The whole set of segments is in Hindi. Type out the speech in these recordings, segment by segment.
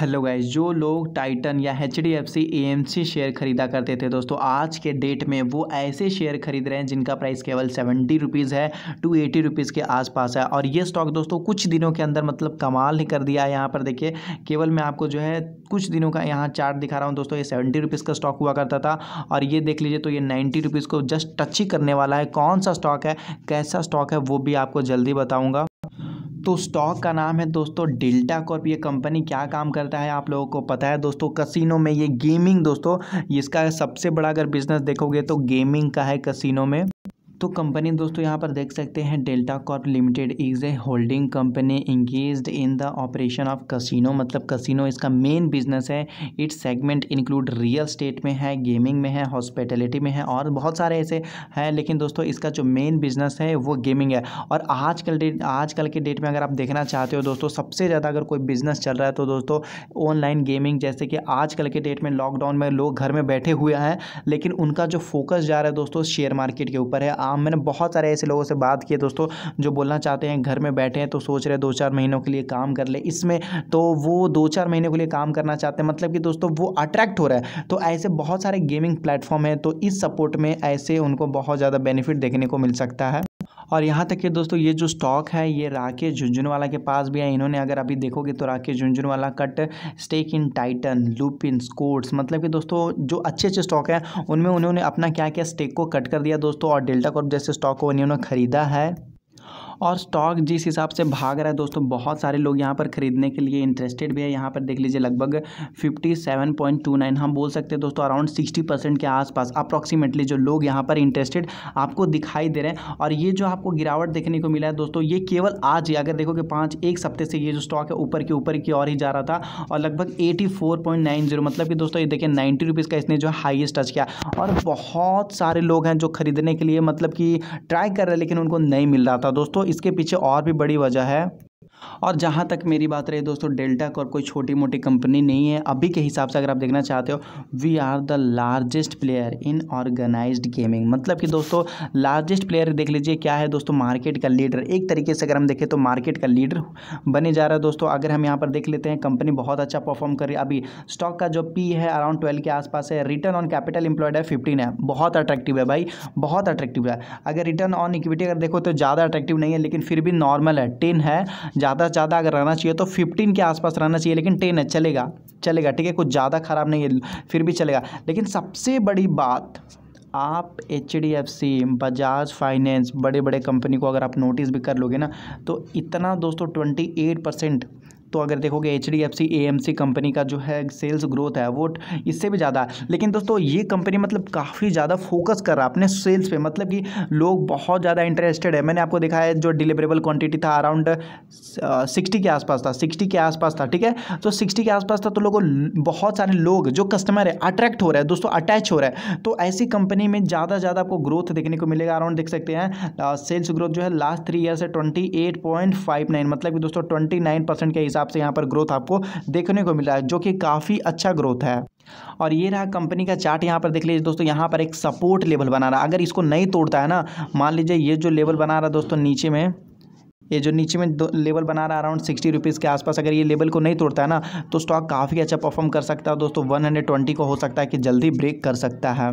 हेलो गाइज जो लोग टाइटन या H D F C A M C share खरीदा करते थे दोस्तों आज के डेट में वो ऐसे शेयर खरीद रहे हैं जिनका प्राइस केवल सेवेंटी रुपीज़ है टू एटी रुपीज़ के आसपास है और ये स्टॉक दोस्तों कुछ दिनों के अंदर मतलब कमाल ही कर दिया है यहाँ पर देखिए केवल मैं आपको जो है कुछ दिनों का यहाँ चार्ट दिखा रहा हूँ दोस्तों ये सेवेंटी रुपीज़ का स्टॉक हुआ करता था और ये देख लीजिए तो ये नाइन्टी रुपीज़ को जस्ट टच ही करने वाला है कौन सा स्टॉक है कैसा स्टॉक है वो भी आपको जल्दी बताऊँगा तो स्टॉक का नाम है दोस्तों डेल्टा कॉर्प ये कंपनी क्या काम करता है आप लोगों को पता है दोस्तों कसिनो में ये गेमिंग दोस्तों इसका सबसे बड़ा अगर बिजनेस देखोगे तो गेमिंग का है कसिनो में तो कंपनी दोस्तों यहाँ पर देख सकते हैं delta corp limited is a holding company engage in the operation of casino मतलब कसिनो इसका मेन बिजनेस है it's segment include real estate में है गेमिंग में है हॉस्पिटलिटी में है और बहुत सारे ऐसे हैं लेकिन दोस्तों इसका जो मेन बिजनेस है वो गेमिंग है और आजकल डेट आजकल के डेट में अगर आप देखना चाहते हो दोस्तों सबसे ज़्यादा अगर कोई बिजनेस चल रहा है तो दोस्तों ऑनलाइन गेमिंग जैसे कि आजकल के डेट में लॉकडाउन में लोग घर में बैठे हुए हैं लेकिन उनका जो फोकस जा रहा है दोस्तों शेयर मार्केट के ऊपर है हाँ, मैंने बहुत सारे ऐसे लोगों से बात की दोस्तों जो बोलना चाहते हैं घर में बैठे हैं तो सोच रहे दो चार महीनों के लिए काम कर ले इसमें तो वो दो चार महीनों के लिए काम करना चाहते हैं मतलब कि दोस्तों वो अट्रैक्ट हो रहा है तो ऐसे बहुत सारे गेमिंग प्लेटफॉर्म हैं तो इस सपोर्ट में ऐसे उनको बहुत ज़्यादा बेनिफिट देखने को मिल सकता है और यहाँ तक कि दोस्तों ये जो स्टॉक है ये राकेश झुंझुनवाला के पास भी है इन्होंने अगर अभी देखोगे तो Rakesh Jhunjhunwala cut stake in Titan Lupin Escorts मतलब कि दोस्तों जो अच्छे अच्छे स्टॉक हैं उनमें उन्होंने अपना क्या क्या स्टेक को कट कर दिया दोस्तों और डेल्टा कॉर्प जैसे स्टॉक को उन्होंने खरीदा है और स्टॉक जिस हिसाब से भाग रहा है दोस्तों बहुत सारे लोग यहाँ पर खरीदने के लिए इंटरेस्टेड भी है यहाँ पर देख लीजिए लगभग fifty seven point two nine हम बोल सकते हैं दोस्तों अराउंड सिक्सटी परसेंट के आसपास अप्रॉक्सीमेटली जो लोग यहाँ पर इंटरेस्टेड आपको दिखाई दे रहे हैं और ये जो आपको गिरावट देखने को मिला है दोस्तों ये केवल आज ही अगर देखो कि पाँच एक सप्ते से ये जो स्टॉक है ऊपर के ऊपर की ओर ही जा रहा था और लगभग eighty four point nine zero मतलब कि दोस्तों ये देखिए नाइन्टी रुपीज़ का इसने जो हाइएस्ट टच किया और बहुत सारे लोग हैं जो खरीदने के लिए मतलब कि ट्राई कर रहे हैं लेकिन उनको नहीं मिल रहा था दोस्तों इसके पीछे और भी बड़ी वजह है और जहाँ तक मेरी बात रही दोस्तों डेल्टा कॉर कोई छोटी मोटी कंपनी नहीं है अभी के हिसाब से अगर आप देखना चाहते हो we are the largest player in organised gaming मतलब कि दोस्तों लार्जेस्ट प्लेयर देख लीजिए क्या है दोस्तों मार्केट का लीडर एक तरीके से अगर हम देखें तो मार्केट का लीडर बने जा रहा है दोस्तों अगर हम यहाँ पर देख लेते हैं कंपनी बहुत अच्छा परफॉर्म कर रही है अभी स्टॉक का जो पी है अराउंड ट्वेल्व के आसपास है रिटर्न ऑन कैपिटल इंप्लॉयड है फिफ्टीन है बहुत अट्रैक्टिव है भाई बहुत अट्रैक्टिव है अगर रिटर्न ऑन इक्विटी अगर देखो तो ज़्यादा अट्रैक्टिव नहीं है लेकिन फिर भी नॉर्मल है टेन है ज़्यादा से ज़्यादा अगर रहना चाहिए तो फिफ्टीन के आसपास रहना चाहिए लेकिन टेन है चलेगा चलेगा ठीक है कुछ ज़्यादा ख़राब नहीं है फिर भी चलेगा लेकिन सबसे बड़ी बात आप H D F C Bajaj finance बड़े बड़े कंपनी को अगर आप नोटिस भी कर लोगे ना तो इतना दोस्तों ट्वेंटी एट परसेंट तो अगर देखोगे H D F C A M C company का जो है सेल्स ग्रोथ है वो इससे भी ज़्यादा है लेकिन दोस्तों ये कंपनी मतलब काफ़ी ज़्यादा फोकस कर रहा है अपने सेल्स पे मतलब कि लोग बहुत ज़्यादा इंटरेस्टेड है मैंने आपको देखा है जो डिलीवरेबल क्वांटिटी था अराउंड सिक्सटी के आसपास था सिक्सटी के आसपास था ठीक है तो सिक्सटी के आसपास था तो लोगों बहुत सारे लोग जो कस्टमर है अट्रैक्ट हो रहे हैं दोस्तों अटैच हो रहा है तो ऐसी कंपनी में ज़्यादा ज़्यादा आपको ग्रोथ देखने को मिलेगा अराउंड देख सकते हैं सेल्स ग्रोथ जो है लास्ट थ्री ईयर से twenty eight point five nine मतलब कि दोस्तों ट्वेंटी नाइन परसेंट के हिसाब हिसाब से यहाँ पर ग्रोथ आपको देखने को मिला है जो कि काफ़ी अच्छा ग्रोथ है और ये रहा कंपनी का चार्ट यहाँ पर देख लीजिए दोस्तों यहाँ पर एक सपोर्ट लेवल बना रहा अगर इसको नहीं तोड़ता है ना मान लीजिए ये जो लेवल बना रहा दोस्तों नीचे में ये जो नीचे में दो लेवल बना रहा अराउंड सिक्सटी रुपीज़ के आसपास अगर ये लेवल को नहीं तोड़ता है ना तो स्टॉक काफ़ी अच्छा परफॉर्म कर सकता है दोस्तों वन हंड्रेड ट्वेंटी को हो सकता है कि जल्दी ब्रेक कर सकता है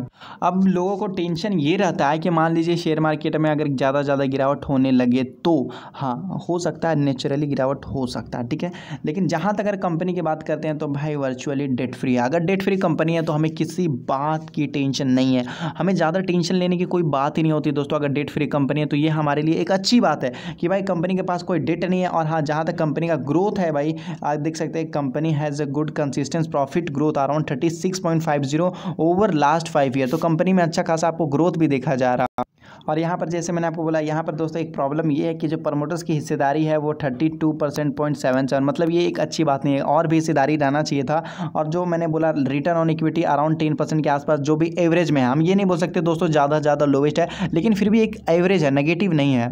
अब लोगों को टेंशन ये रहता है कि मान लीजिए शेयर मार्केट में अगर ज़्यादा ज़्यादा गिरावट होने लगे तो हाँ हो सकता है नेचुरली गिरावट हो सकता है ठीक है लेकिन जहाँ तक अगर कंपनी की बात करते हैं तो भाई वर्चुअली डेट फ्री है अगर डेट फ्री कंपनी है तो हमें किसी बात की टेंशन नहीं है हमें ज़्यादा टेंशन लेने की कोई बात ही नहीं होती दोस्तों अगर डेट फ्री कंपनी है तो ये हमारे लिए एक अच्छी बात है कि भाई कंपनी कंपनी के पास कोई डेट नहीं है और हाँ जहाँ तक कंपनी का ग्रोथ है भाई आप देख सकते हैं company has a good consistence profit growth around thirty six point five zero over last five year तो कंपनी में अच्छा खासा आपको ग्रोथ भी देखा जा रहा है और यहाँ पर जैसे मैंने आपको बोला यहाँ पर दोस्तों एक प्रॉब्लम ये है कि जो प्रमोटर्स की हिस्सेदारी है वो thirty two percent point seven seven मतलब ये एक अच्छी बात नहीं है और भी हिस्सेदारी रहना चाहिए था और जो मैंने बोला return on equity around ten percent के आसपास जो भी एवरेज में है हम ये नहीं बोल सकते दोस्तों ज़्यादा ज़्यादा लोवेस्ट है लेकिन फिर भी एक एवरेज है नेगेटिव नहीं है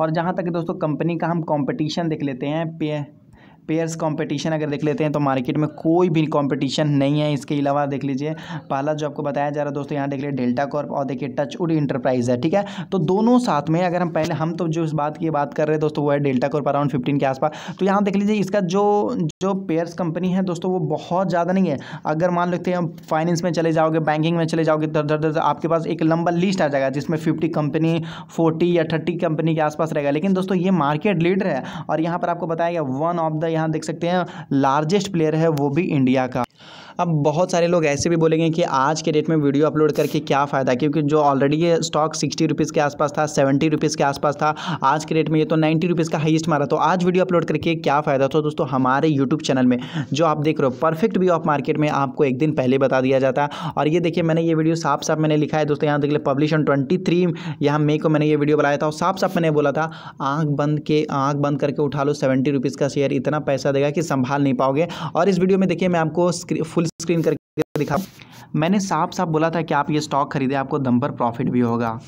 और जहाँ तक दोस्तों कंपनी का हम कंपटीशन देख लेते हैं पे पेयर्स कंपटीशन अगर देख लेते हैं तो मार्केट में कोई भी कंपटीशन नहीं है इसके अलावा देख लीजिए पहला जो आपको बताया जा रहा है दोस्तों यहाँ देख लीजिए डेल्टा कॉर्प और देखिए टच उड इंटरप्राइज है ठीक है तो दोनों साथ में अगर हम पहले हम तो जो इस बात की बात कर रहे हैं दोस्तों वो है डेल्टा कॉर्प अराउंड फिफ्टीन के आसपास तो यहाँ देख लीजिए इसका जो जो पेयर्स कंपनी है दोस्तों वो बहुत ज़्यादा नहीं है अगर मान लेते हैं फाइनेंस में चले जाओगे बैंकिंग में चले जाओगे तो दर आपके पास एक लंबा लिस्ट आ जाएगा जिसमें फिफ्टी कंपनी फोर्टी या थर्टी कंपनी के आसपास रहेगा लेकिन दोस्तों ये मार्केट लीडर है और यहाँ पर आपको बताया गया वन ऑफ द यहाँ देख सकते हैं लार्जेस्ट प्लेयर है वो भी इंडिया का अब बहुत सारे लोग ऐसे भी बोलेंगे कि आज के डेट में वीडियो अपलोड करके क्या फ़ायदा क्योंकि जो ऑलरेडी ये स्टॉक सिक्सटी रुपीज़ के आसपास था सेवेंटी रुपीज़ के आसपास था आज के डेट में ये तो नाइन्टी रुपीज़ का हाइस्ट मारा तो आज वीडियो अपलोड करके क्या फ़ायदा तो दोस्तों हमारे यूट्यूब चैनल में जो आप देख रहे हो परफेक्ट व्यू ऑफ मार्केट में आपको एक दिन पहले बता दिया जाता है और ये देखिए मैंने ये वीडियो साफ साफ मैंने लिखा है दोस्तों यहाँ देख लिया पब्लिश ऑन ट्वेंटी थ्री यहाँ मे को मैंने ये वीडियो बनाया था और साफ साफ मैंने बोला था आँख बंद के आँख बंद करके उठा लो सेवेंटी रुपीज़ का शेयर इतना पैसा देगा कि संभाल नहीं पाओगे और इस वीडियो में देखिए मैं आपको फुल स्क्रीन करके दिखा मैंने साफ साफ बोला था कि आप ये स्टॉक खरीदे आपको दम पर प्रॉफिट भी होगा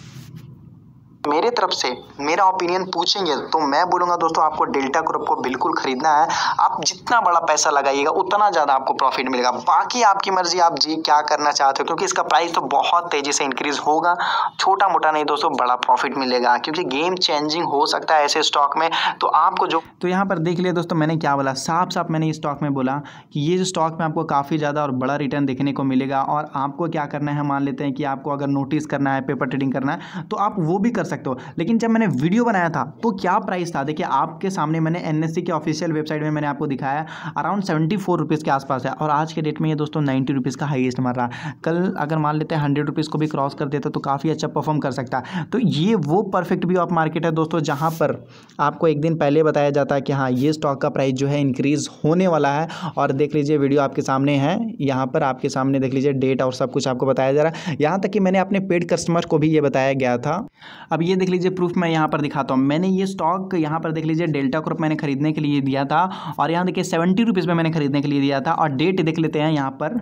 मेरे तरफ से मेरा ओपिनियन पूछेंगे तो मैं बोलूंगा दोस्तों आपको डेल्टा ग्रुप को बिल्कुल खरीदना है आप जितना बड़ा पैसा लगाइएगा उतना ज़्यादा आपको प्रॉफिट मिलेगा बाकी आपकी मर्जी आप जी क्या करना चाहते हो क्योंकि इसका प्राइस तो बहुत तेज़ी से इंक्रीज़ होगा छोटा मोटा नहीं दोस्तों बड़ा प्रॉफिट मिलेगा क्योंकि गेम चेंजिंग हो सकता है ऐसे स्टॉक में तो आपको जो तो यहाँ पर देख लिया दोस्तों मैंने क्या बोला साफ साफ मैंने इस स्टॉक में बोला कि ये जो स्टॉक में आपको काफ़ी ज़्यादा और बड़ा रिटर्न देखने को मिलेगा और आपको क्या करना है मान लेते हैं कि आपको अगर नोटिस करना है पेपर ट्रेडिंग करना है तो आप वो भी कर सकते सकते हो लेकिन जब मैंने वीडियो बनाया था तो क्या प्राइस था देखिए आपके सामने मैंने एन के ऑफिशियल वेबसाइट में मैंने आपको दिखाया अराउंड सेवेंटी फोर रुपीज़ के आसपास है और आज के डेट में ये दोस्तों नाइन्टी रुपीज़ का हाईएस्ट मार रहा कल अगर मान लेते हैं हंड्रेड रुपीज़ को भी क्रॉस कर देता तो काफ़ी अच्छा परफॉर्म कर सकता तो ये वो परफेक्ट भी ऑफ मार्केट है दोस्तों जहाँ पर आपको एक दिन पहले बताया जाता है कि हाँ ये स्टॉक का प्राइस जो है इंक्रीज़ होने वाला है और देख लीजिए वीडियो आपके सामने है यहाँ पर आपके सामने देख लीजिए डेट और सब कुछ आपको बताया जा रहा है यहाँ तक कि मैंने अपने पेड कस्टमर को भी ये बताया गया था अब ये देख लीजिए प्रूफ मैं यहाँ पर दिखाता हूँ मैंने ये स्टॉक यहाँ पर देख लीजिए डेल्टा ग्रुप मैंने खरीदने के लिए दिया था और यहाँ देखिए सेवेंटी रुपीज़ में मैंने खरीदने के लिए दिया था और डेट देख लेते हैं यहाँ पर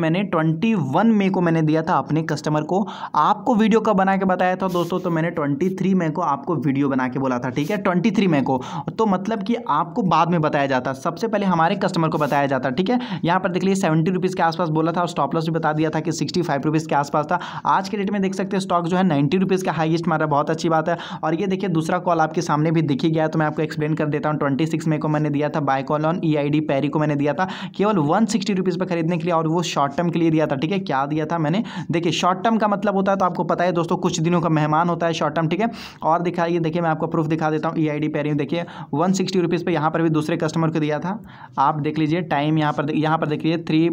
मैंने ट्वेंटी वन मे को मैंने दिया था अपने कस्टमर को आपको वीडियो का बना के बताया था दोस्तों तो मैंने ट्वेंटी थ्री मे को आपको वीडियो बना के बोला था ठीक है ट्वेंटी थ्री मे को तो मतलब कि आपको बाद में बताया जाता सबसे पहले हमारे कस्टमर को बताया जाता ठीक है यहाँ पर देख लीजिए सेवेंटी रुपीज़ के आसपास बोला था और स्टॉप लॉस भी बता दिया था कि सिक्सटी फाइव रुपीज़ के आसपास था आज के डेट में देख सकते हैं स्टॉक जो है नाइन्टी रुपीज़ का हाइएस्ट मारा बहुत अच्छी बात है और ये देखिए दूसरा कॉल आपके सामने भी दिखी गया तो मैं आपको एक्सप्लेन कर देता हूँ ट्वेंटी सिक्स मे को मैंने दिया था buy call on E Parry को मैंने दिया था केवल वन सिक्सटी रुपीज़ पर खरीदने के लिए और वो शॉर्ट शॉर्ट टर्म के लिए दिया था ठीक है क्या दिया था मैंने देखिए शॉर्ट टर्म का मतलब होता है तो आपको पता है दोस्तों कुछ दिनों का मेहमान होता है शॉर्ट टर्म ठीक है और दिखाइए देखिए मैं आपको प्रूफ दिखा देता हूँ ई आई डी पे रही हूँ देखिए वन सिक्सटी रुपीज़ पर यहाँ पर भी दूसरे कस्टमर को दिया था आप देख लीजिए टाइम यहाँ पर यहाँ पर देखिए थ्री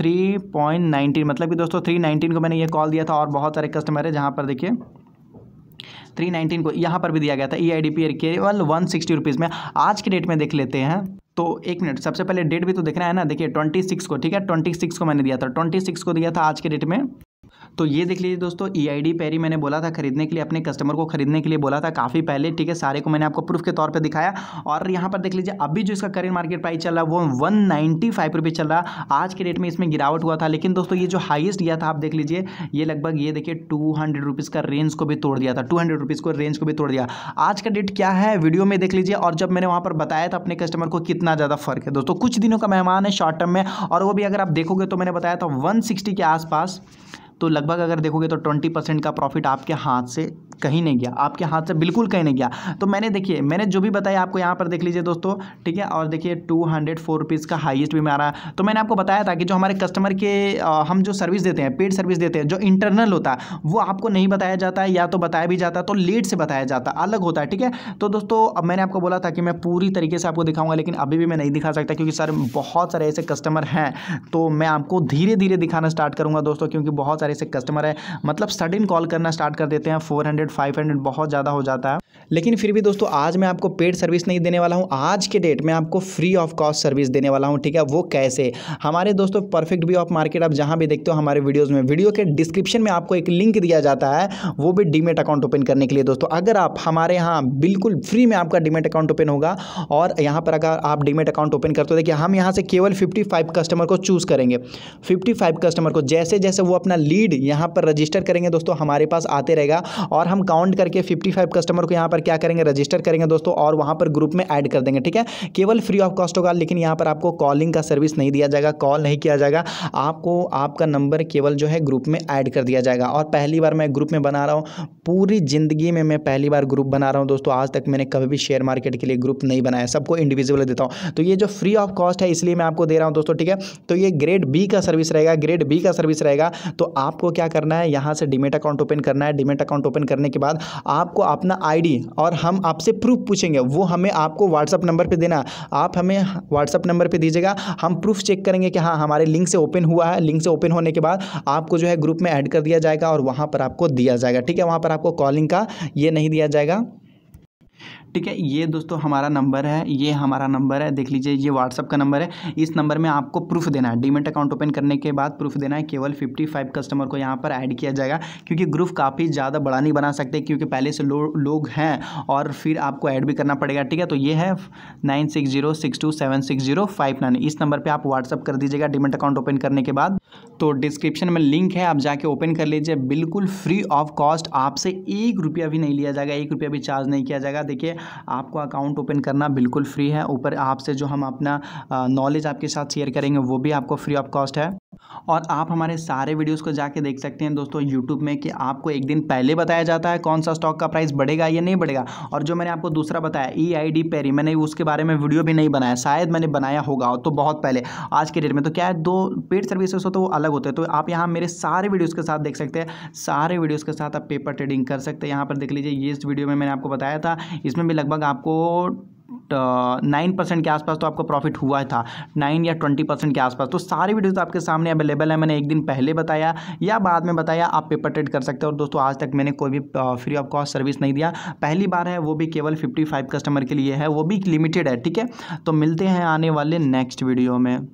थ्री पॉइंट नाइनटीन मतलब कि दोस्तों थ्री नाइनटीन को मैंने ये कॉल दिया था और बहुत सारे कस्टमर है जहाँ पर देखिए थ्री नाइनटीन को यहाँ पर भी दिया गया था ई आई डी पी केवल वन सिक्सटी रुपीज़ में आज के डेट में देख लेते हैं तो एक मिनट सबसे पहले डेट भी तो देखना है ना देखिए ट्वेंटी सिक्स को ठीक है ट्वेंटी सिक्स को मैंने दिया था ट्वेंटी सिक्स को दिया था आज के डेट में तो ये देख लीजिए दोस्तों ई आई डी पैरी मैंने बोला था खरीदने के लिए अपने कस्टमर को खरीदने के लिए बोला था काफ़ी पहले ठीक है सारे को मैंने आपको प्रूफ के तौर पे दिखाया और यहाँ पर देख लीजिए अभी जो इसका करेंट मार्केट प्राइस चल रहा है वो वन नाइन्टी फाइव रुपीज़ चल रहा आज के डेट में इसमें गिरावट हुआ था लेकिन दोस्तों ये जो हाइएस्ट गया था आप देख लीजिए ये लगभग ये देखिए टू हंड्रेड रुपीज़ का रेंज को भी तोड़ दिया था टू हंड्रेड रुपीज़ को रेंज को भी तोड़ दिया आज का डेट क्या है वीडियो में देख लीजिए और जब मैंने वहाँ पर बताया था अपने कस्टमर को कितना ज़्यादा फर्क है दोस्तों कुछ दिनों का मेहमान है शॉर्ट टर्म में और वो भी अगर आप देखोगे तो मैंने बताया था वन के आसपास तो लगभग अगर देखोगे तो ट्वेंटी परसेंट का प्रॉफिट आपके हाथ से कहीं नहीं गया आपके हाथ से बिल्कुल कहीं नहीं गया तो मैंने देखिए मैंने जो भी बताया आपको यहाँ पर देख लीजिए दोस्तों ठीक है और देखिए टू हंड्रेड फोर रुपीज़ का हाईएस्ट भी मारा तो मैंने आपको बताया था कि जो हमारे कस्टमर के आ, हम जो सर्विस देते हैं पेड सर्विस देते हैं जो इंटरनल होता है वो आपको नहीं बताया जाता है या तो बताया भी जाता तो लेट से बताया जाता अलग होता है ठीक है तो दोस्तों अब मैंने आपको बोला था कि मैं पूरी तरीके से आपको दिखाऊंगा लेकिन अभी भी मैं नहीं दिखा सकता क्योंकि सर बहुत सारे ऐसे कस्टमर हैं तो मैं आपको धीरे धीरे दिखाना स्टार्ट करूँगा दोस्तों क्योंकि बहुत सारे ऐसे कस्टमर हैं मतलब सडन कॉल करना स्टार्ट कर देते हैं फोर हंड्रेड फाइव हंड्रेड बहुत ज़्यादा हो जाता है लेकिन फिर भी दोस्तों आज मैं आपको पेड सर्विस नहीं देने वाला हूँ आज के डेट में आपको फ्री ऑफ कॉस्ट सर्विस देने वाला हूँ ठीक है वो कैसे हमारे दोस्तों परफेक्ट व्यू ऑफ मार्केट आप जहाँ भी देखते हो हमारे वीडियोज़ में वीडियो के डिस्क्रिप्शन में आपको एक लिंक दिया जाता है वो भी डीमेट अकाउंट ओपन करने के लिए दोस्तों अगर आप हमारे यहाँ बिल्कुल फ्री में आपका डीमेट अकाउंट ओपन होगा और यहाँ पर अगर आप डीमेट अकाउंट ओपन करते हो देखिए हम यहाँ से केवल फिफ्टी फाइव कस्टमर को चूज़ करेंगे फिफ्टी फाइव कस्टमर को जैसे जैसे वो अपना लीड यहाँ पर रजिस्टर करेंगे दोस्तों हमारे पास आते रहेगा और हम काउंट करके 55 कस्टमर को यहाँ पर क्या करेंगे रजिस्टर करेंगे दोस्तों और वहाँ पर ग्रुप में ऐड कर देंगे ठीक है केवल फ्री ऑफ कॉस्ट होगा लेकिन यहाँ पर आपको कॉलिंग का सर्विस नहीं दिया जाएगा कॉल नहीं किया जाएगा आपको आपका नंबर केवल जो है ग्रुप में ऐड कर दिया जाएगा और पहली बार मैं ग्रुप में बना रहा हूँ पूरी ज़िंदगी में मैं पहली बार ग्रुप बना रहा हूँ दोस्तों आज तक मैंने कभी भी शेयर मार्केट के लिए ग्रुप नहीं बनाया सबको इंडिविजुअल देता हूँ तो ये जो फ्री ऑफ कॉस्ट है इसलिए मैं आपको दे रहा हूँ दोस्तों ठीक है तो ये ग्रेड बी का सर्विस रहेगा ग्रेड बी का सर्विस रहेगा तो आपको क्या करना है यहाँ से डिमेट अकाउंट ओपन करना है डिमेट अकाउंट ओपन करने करने के बाद आपको अपना आईडी और हम आपसे प्रूफ पूछेंगे वो हमें आपको व्हाट्सअप नंबर पर देना आप हमें व्हाट्सअप नंबर पर दीजिएगा हम प्रूफ चेक करेंगे कि हाँ हमारे लिंक से ओपन हुआ है लिंक से ओपन होने के बाद आपको जो है ग्रुप में ऐड कर दिया जाएगा और वहाँ पर आपको दिया जाएगा ठीक है वहाँ पर आपको कॉलिंग का ये नहीं दिया जाएगा ठीक है ये दोस्तों हमारा नंबर है ये हमारा नंबर है देख लीजिए ये व्हाट्सअप का नंबर है इस नंबर में आपको प्रूफ देना है डीमेट अकाउंट ओपन करने के बाद प्रूफ देना है केवल फिफ्टी फाइव कस्टमर को यहाँ पर ऐड किया जाएगा क्योंकि ग्रुप काफ़ी ज़्यादा बड़ा नहीं बना सकते क्योंकि पहले से लो, लोग हैं और फिर आपको ऐड भी करना पड़ेगा ठीक है तो ये है nine six zero six two seven six zero five nine इस नंबर पर आप व्हाट्सअप कर दीजिएगा डीमेट अकाउंट ओपन करने के बाद तो डिस्क्रिप्शन में लिंक है आप जाके ओपन कर लीजिए बिल्कुल फ्री ऑफ कॉस्ट आपसे एक रुपया भी नहीं लिया जाएगा एक रुपया भी चार्ज नहीं किया जाएगा देखिए आपको अकाउंट ओपन करना बिल्कुल फ्री है ऊपर आपसे जो हम अपना नॉलेज आपके साथ शेयर करेंगे वो भी आपको फ्री ऑफ कॉस्ट है और आप हमारे सारे वीडियोस को जाके देख सकते हैं दोस्तों यूट्यूब में कि आपको एक दिन पहले बताया जाता है कौन सा स्टॉक का प्राइस बढ़ेगा या नहीं बढ़ेगा और जो मैंने आपको दूसरा बताया ई आई डी पेरी मैंने उसके बारे में वीडियो भी नहीं बनाया शायद मैंने बनाया होगा तो बहुत पहले आज के डेट में तो क्या है दो पेड सर्विसेस हो तो वो अलग होते हैं तो आप यहाँ मेरे सारे वीडियोज़ के साथ देख सकते हैं सारे वीडियोज़ के साथ आप पेपर ट्रेडिंग कर सकते हैं यहाँ पर देख लीजिए ये इस वीडियो में मैंने आपको बताया था इसमें भी लगभग आपको नाइन परसेंट के आसपास तो आपको प्रॉफिट हुआ था नाइन या ट्वेंटी परसेंट के आसपास तो सारे तो आपके सामने अवेलेबल है मैंने एक दिन पहले बताया या बाद में बताया आप पेपर ट्रेड कर सकते हो और दोस्तों आज तक मैंने कोई भी फ्री ऑफ कॉस्ट सर्विस नहीं दिया पहली बार है वो भी केवल फिफ्टी फाइव कस्टमर के लिए है वो भी लिमिटेड है ठीक है तो मिलते हैं आने वाले नेक्स्ट वीडियो में